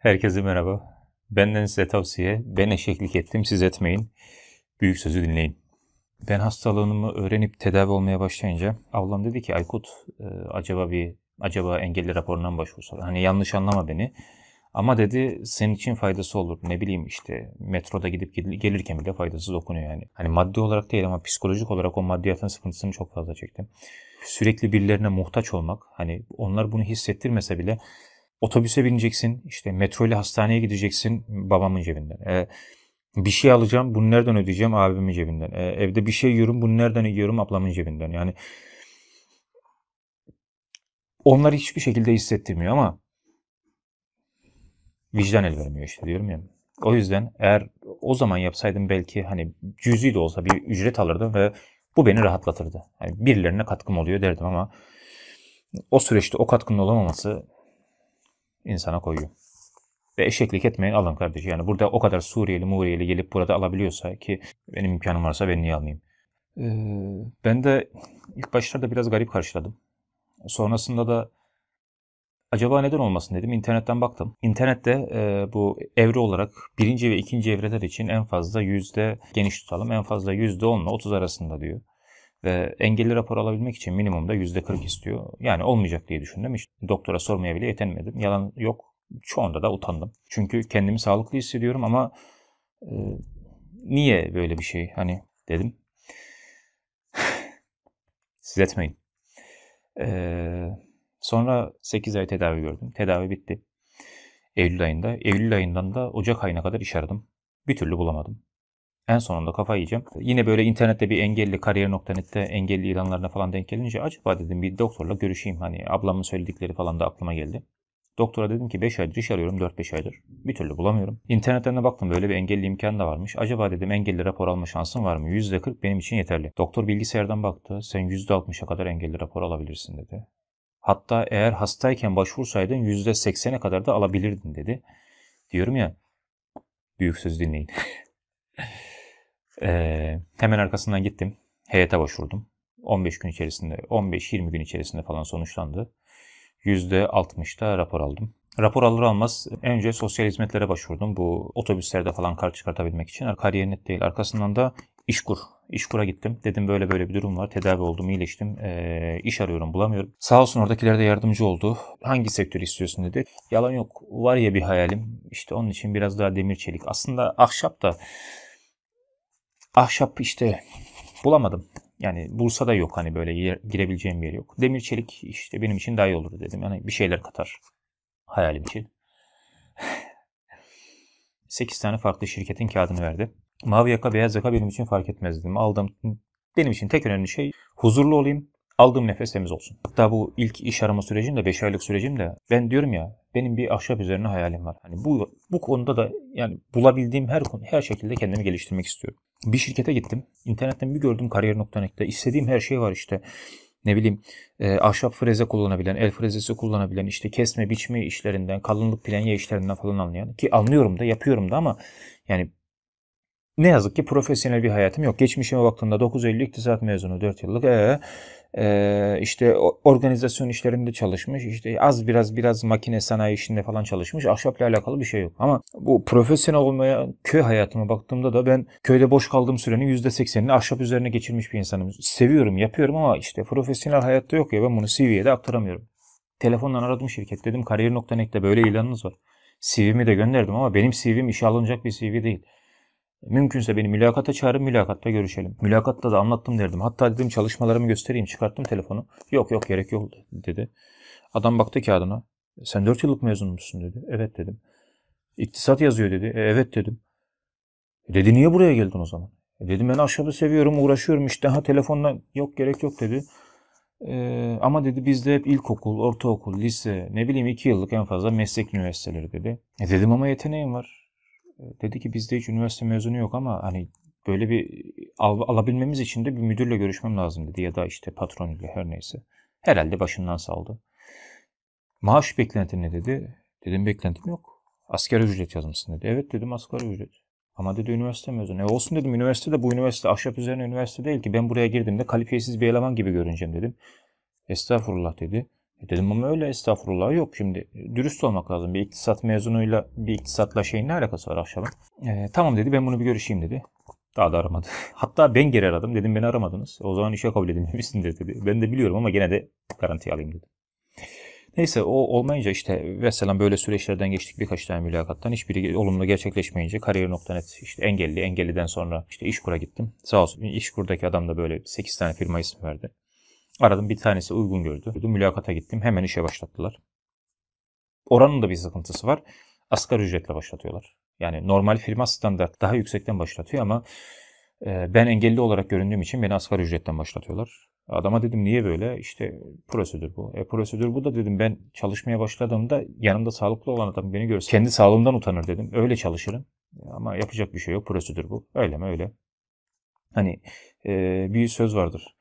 Herkese merhaba. Benden size tavsiye, ben eşeklik ettim, siz etmeyin. Büyük sözü dinleyin. Ben hastalığımı öğrenip tedavi olmaya başlayınca ablam dedi ki Aykut e, acaba bir acaba engelli raporundan mı Hani yanlış anlama beni. Ama dedi senin için faydası olur. Ne bileyim işte metroda gidip gelirken bile faydası dokunuyor yani. Hani maddi olarak değil ama psikolojik olarak o maddiyatın sıkıntısını çok fazla çektim. Sürekli birilerine muhtaç olmak hani onlar bunu hissettirmese bile Otobüse bineceksin, işte metro ile hastaneye gideceksin babamın cebinden. E, bir şey alacağım, bunu nereden ödeyeceğim abimin cebinden. E, evde bir şey yiyorum, bunu nereden yiyorum ablamın cebinden. Yani onlar hiçbir şekilde hissettirmiyor ama vicdan el vermiyor işte diyorum ya. O yüzden eğer o zaman yapsaydım belki hani cüzi de olsa bir ücret alırdım ve bu beni rahatlatırdı. Yani birilerine katkım oluyor derdim ama o süreçte o katkının olamaması insana koyuyor. Ve eşeklik etmeyin alın kardeşi. Yani burada o kadar Suriyeli Muriyeli gelip burada alabiliyorsa ki benim imkanım varsa ben niye almayayım? Ee, ben de ilk başlarda biraz garip karşıladım. Sonrasında da acaba neden olmasın dedim. İnternetten baktım. İnternette e, bu evre olarak birinci ve ikinci evreler için en fazla yüzde geniş tutalım. En fazla yüzde onla otuz arasında diyor. Ve engelli rapor alabilmek için minimumda %40 istiyor. Yani olmayacak diye düşündüm. Hiç doktora sormaya bile yetenmedim. Yalan yok. Çoğunda da utandım. Çünkü kendimi sağlıklı hissediyorum ama e, niye böyle bir şey hani dedim. Siz etmeyin. Ee, sonra 8 ay tedavi gördüm. Tedavi bitti. Eylül ayında. Eylül ayından da Ocak ayına kadar iş aradım. Bir türlü bulamadım. En sonunda kafa yiyeceğim. Yine böyle internette bir engelli kariyer.net'te engelli ilanlarına falan denk gelince acaba dedim bir doktorla görüşeyim. Hani ablamın söyledikleri falan da aklıma geldi. Doktora dedim ki 5 aydır iş arıyorum 4-5 aydır. Bir türlü bulamıyorum. İnternetten de baktım böyle bir engelli imkan da varmış. Acaba dedim engelli rapor alma şansın var mı? %40 benim için yeterli. Doktor bilgisayardan baktı. Sen %60'a kadar engelli rapor alabilirsin dedi. Hatta eğer hastayken başvursaydın %80'e kadar da alabilirdin dedi. Diyorum ya büyük söz dinleyin. Ee, hemen arkasından gittim. Heyete başvurdum. 15 gün içerisinde, 15-20 gün içerisinde falan sonuçlandı. %60'da rapor aldım. Rapor alır almaz önce sosyal hizmetlere başvurdum. Bu otobüslerde falan kart çıkartabilmek için. kariyer net değil. Arkasından da İşkur. İşkur'a gittim. Dedim böyle böyle bir durum var. Tedavi oldum, iyileştim. Ee, iş arıyorum, bulamıyorum. Sağ olsun oradakiler de yardımcı oldu. Hangi sektörü istiyorsun dedi. Yalan yok. Var ya bir hayalim. İşte onun için biraz daha demir çelik. Aslında ahşap da ahşap işte bulamadım. Yani bulsa da yok hani böyle yer, girebileceğim bir yer yok. Demir çelik işte benim için daha iyi olur dedim. Yani bir şeyler katar hayalim için. 8 tane farklı şirketin kağıdını verdi. Mavi yaka beyaz yaka benim için fark etmez dedim. Aldım. Benim için tek önemli şey huzurlu olayım. Aldığım nefes temiz olsun. Hatta bu ilk iş arama sürecim de 5 aylık sürecim de ben diyorum ya benim bir ahşap üzerine hayalim var. Hani bu bu konuda da yani bulabildiğim her konu her şekilde kendimi geliştirmek istiyorum. Bir şirkete gittim. İnternetten bir gördüm kariyer.net'te. istediğim her şey var işte. Ne bileyim e, ahşap freze kullanabilen, el frezesi kullanabilen, işte kesme biçme işlerinden, kalınlık planya işlerinden falan anlayan. Ki anlıyorum da yapıyorum da ama yani ne yazık ki profesyonel bir hayatım yok. Geçmişime baktığımda 9 Eylül iktisat mezunu 4 yıllık. Ee, e, işte organizasyon işlerinde çalışmış, işte az biraz biraz makine sanayi işinde falan çalışmış. Ahşapla alakalı bir şey yok. Ama bu profesyonel olmaya köy hayatıma baktığımda da ben köyde boş kaldığım sürenin %80'ini ahşap üzerine geçirmiş bir insanım. Seviyorum, yapıyorum ama işte profesyonel hayatta yok ya ben bunu CV'ye de aktaramıyorum. Telefondan aradım şirket dedim kariyer.net'te böyle ilanınız var. CV'mi de gönderdim ama benim CV'm işe alınacak bir CV değil. Mümkünse beni mülakata çağırın, mülakatta görüşelim. Mülakatta da anlattım derdim. Hatta dedim çalışmalarımı göstereyim, çıkarttım telefonu. Yok yok gerek yok dedi. Adam baktı kağıdına. E, sen 4 yıllık mezun musun dedi. Evet dedim. İktisat yazıyor dedi. E, evet dedim. E, dedi niye buraya geldin o zaman? E, dedim ben aşağıda seviyorum, uğraşıyorum işte. Ha telefonla yok gerek yok dedi. Ee, ama dedi bizde hep ilkokul, ortaokul, lise, ne bileyim iki yıllık en fazla meslek üniversiteleri dedi. E dedim ama yeteneğim var dedi ki bizde hiç üniversite mezunu yok ama hani böyle bir al, alabilmemiz için de bir müdürle görüşmem lazım dedi ya da işte patron ile her neyse. Herhalde başından saldı. Maaş beklentin ne dedi? Dedim beklentim yok. Asgari ücret yazmışsın dedi. Evet dedim asgari ücret. Ama dedi üniversite mezunu. E olsun dedim üniversite de bu üniversite ahşap üzerine üniversite değil ki ben buraya girdim de kalifiyesiz bir eleman gibi görüneceğim dedim. Estağfurullah dedi. E dedim ama öyle estağfurullah yok şimdi. Dürüst olmak lazım. Bir iktisat mezunuyla bir iktisatla şeyin ne alakası var akşama? E, tamam dedi ben bunu bir görüşeyim dedi. Daha da aramadı. Hatta ben geri aradım. Dedim beni aramadınız. O zaman işe kabul edilmemişsin dedi. Ben de biliyorum ama gene de garanti alayım dedi. Neyse o olmayınca işte mesela böyle süreçlerden geçtik birkaç tane mülakattan. Hiçbiri olumlu gerçekleşmeyince kariyer.net işte engelli, engelliden sonra işte İşkur'a gittim. Sağ olsun İşkur'daki adam da böyle 8 tane firma ismi verdi. Aradım bir tanesi uygun gördü. Mülakata gittim hemen işe başlattılar. Oranın da bir sıkıntısı var. Asgari ücretle başlatıyorlar. Yani normal firma standart daha yüksekten başlatıyor ama e, ben engelli olarak göründüğüm için beni asgari ücretten başlatıyorlar. Adama dedim niye böyle? İşte prosedür bu. E prosedür bu da dedim ben çalışmaya başladığımda yanımda sağlıklı olan adam beni görse kendi sağlığımdan utanır dedim. Öyle çalışırım. Ama yapacak bir şey yok. Prosedür bu. Öyle mi öyle. Hani e, bir söz vardır.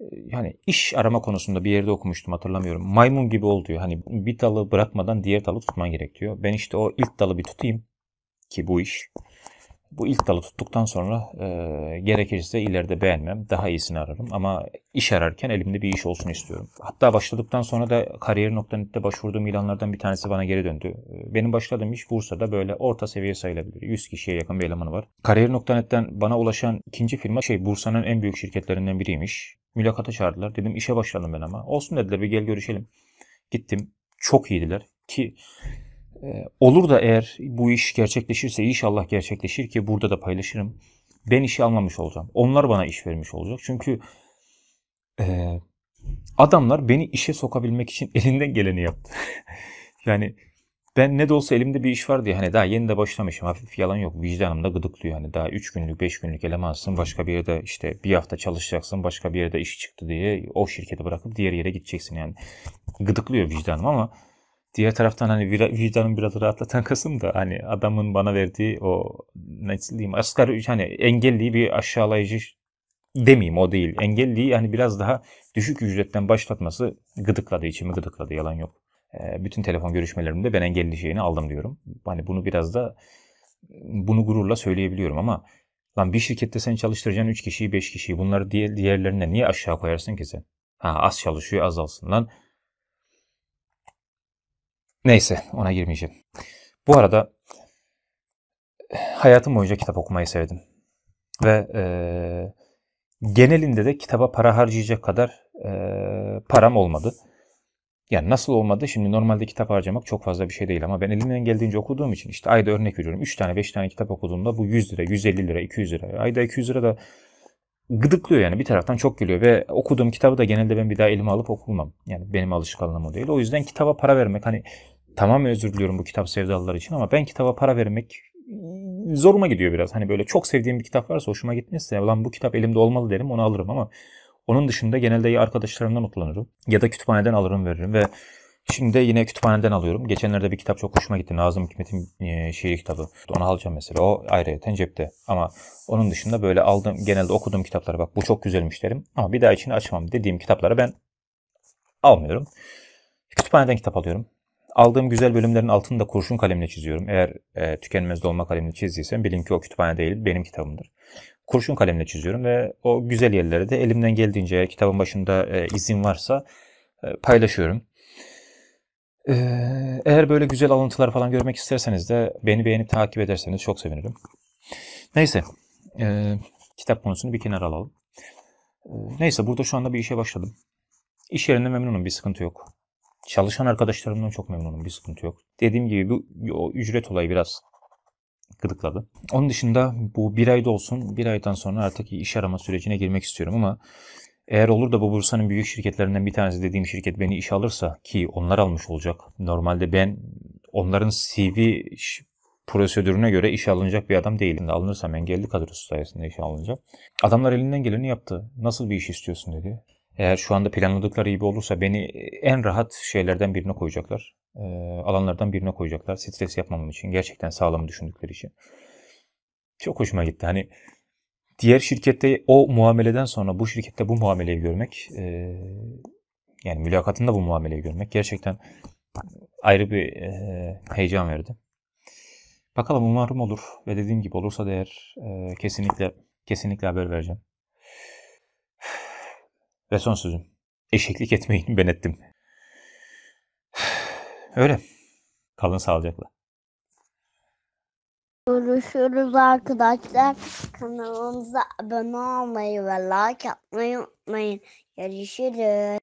Ee, yani iş arama konusunda bir yerde okumuştum hatırlamıyorum. Maymun gibi ol diyor. Hani bir dalı bırakmadan diğer dalı tutman gerek diyor. Ben işte o ilk dalı bir tutayım ki bu iş. Bu ilk dalı tuttuktan sonra e, gerekirse ileride beğenmem. Daha iyisini ararım ama iş ararken elimde bir iş olsun istiyorum. Hatta başladıktan sonra da kariyer.net'te başvurduğum ilanlardan bir tanesi bana geri döndü. E, benim başladığım iş Bursa'da böyle orta seviye sayılabilir. 100 kişiye yakın bir elemanı var. Kariyer.net'ten bana ulaşan ikinci firma şey Bursa'nın en büyük şirketlerinden biriymiş. Mülakata çağırdılar. Dedim işe başlayalım ben ama. Olsun dediler bir gel görüşelim. Gittim. Çok iyiydiler. Ki e, olur da eğer bu iş gerçekleşirse inşallah gerçekleşir ki burada da paylaşırım. Ben işi almamış olacağım. Onlar bana iş vermiş olacak. Çünkü e, adamlar beni işe sokabilmek için elinden geleni yaptı. yani ben ne de olsa elimde bir iş var diye hani daha yeni de başlamışım. Hafif yalan yok. Vicdanımda gıdıklıyor. Hani daha 3 günlük 5 günlük elemansın. Başka bir yerde işte bir hafta çalışacaksın. Başka bir yerde iş çıktı diye o şirketi bırakıp diğer yere gideceksin yani. Gıdıklıyor vicdanım ama diğer taraftan hani vicdanım biraz rahatlatan kısım da hani adamın bana verdiği o ne diyeyim asgari hani engelliyi bir aşağılayıcı demeyeyim o değil. Engelliyi hani biraz daha düşük ücretten başlatması gıdıkladı içimi gıdıkladı yalan yok bütün telefon görüşmelerimde ben engelleyeceğini aldım diyorum. Hani bunu biraz da ıı, bunu gururla söyleyebiliyorum ama lan bir şirkette sen çalıştıracağın 3 kişiyi 5 kişiyi bunları diğer, diğerlerine niye aşağı koyarsın ki sen? Ha az çalışıyor az alsın lan. Neyse ona girmeyeceğim. Bu arada hayatım boyunca kitap okumayı sevdim. Ve e, genelinde de kitaba para harcayacak kadar e, param olmadı. Yani nasıl olmadı? Şimdi normalde kitap harcamak çok fazla bir şey değil ama ben elimden geldiğince okuduğum için işte ayda örnek veriyorum. 3 tane 5 tane kitap okuduğumda bu 100 lira, 150 lira, 200 lira. Ayda 200 lira da gıdıklıyor yani bir taraftan çok geliyor ve okuduğum kitabı da genelde ben bir daha elime alıp okumam. Yani benim alışkanlığım o değil. O yüzden kitaba para vermek hani tamam özür diliyorum bu kitap sevdalılar için ama ben kitaba para vermek zoruma gidiyor biraz. Hani böyle çok sevdiğim bir kitap varsa hoşuma gitmezse lan bu kitap elimde olmalı derim onu alırım ama onun dışında genelde ya arkadaşlarımdan kullanırım ya da kütüphaneden alırım veririm ve Şimdi de yine kütüphaneden alıyorum. Geçenlerde bir kitap çok hoşuma gitti. Nazım Hikmet'in e, şiir kitabı. Onu alacağım mesela. O ayrıyeten cepte. Ama onun dışında böyle aldığım, genelde okuduğum kitaplara bak bu çok güzelmiş derim. Ama bir daha için açmam dediğim kitapları ben almıyorum. Kütüphaneden kitap alıyorum. Aldığım güzel bölümlerin altını da kurşun kalemle çiziyorum. Eğer e, tükenmez dolma kalemle çizdiysem bilin ki o kütüphane değil benim kitabımdır kurşun kalemle çiziyorum ve o güzel yerleri de elimden geldiğince kitabın başında e, izin varsa e, paylaşıyorum. E, eğer böyle güzel alıntılar falan görmek isterseniz de beni beğenip takip ederseniz çok sevinirim. Neyse, kitap konusunu bir kenara alalım. neyse, burada şu anda bir işe başladım. İş yerinde memnunum, bir sıkıntı yok. Çalışan arkadaşlarımdan çok memnunum, bir sıkıntı yok. Dediğim gibi bu ücret olayı biraz gıdıkladı. Onun dışında bu bir ayda olsun. Bir aydan sonra artık iş arama sürecine girmek istiyorum ama eğer olur da bu Bursa'nın büyük şirketlerinden bir tanesi dediğim şirket beni iş alırsa ki onlar almış olacak. Normalde ben onların CV prosedürüne göre iş alınacak bir adam değilim. Alınırsam engelli kadrosu sayesinde iş alınacak. Adamlar elinden geleni yaptı. Nasıl bir iş istiyorsun dedi. Eğer şu anda planladıkları gibi olursa beni en rahat şeylerden birine koyacaklar alanlardan birine koyacaklar. Stres yapmamam için. Gerçekten sağlamı düşündükleri için. Çok hoşuma gitti. Hani diğer şirkette o muameleden sonra bu şirkette bu muameleyi görmek yani mülakatında bu muameleyi görmek gerçekten ayrı bir heyecan verdi. Bakalım umarım olur ve dediğim gibi olursa değer kesinlikle kesinlikle haber vereceğim. Ve son sözüm. Eşeklik etmeyin ben ettim. Öyle. Kalın sağlıcakla. Görüşürüz arkadaşlar. Kanalımıza abone olmayı ve like yapmayı unutmayın. Görüşürüz.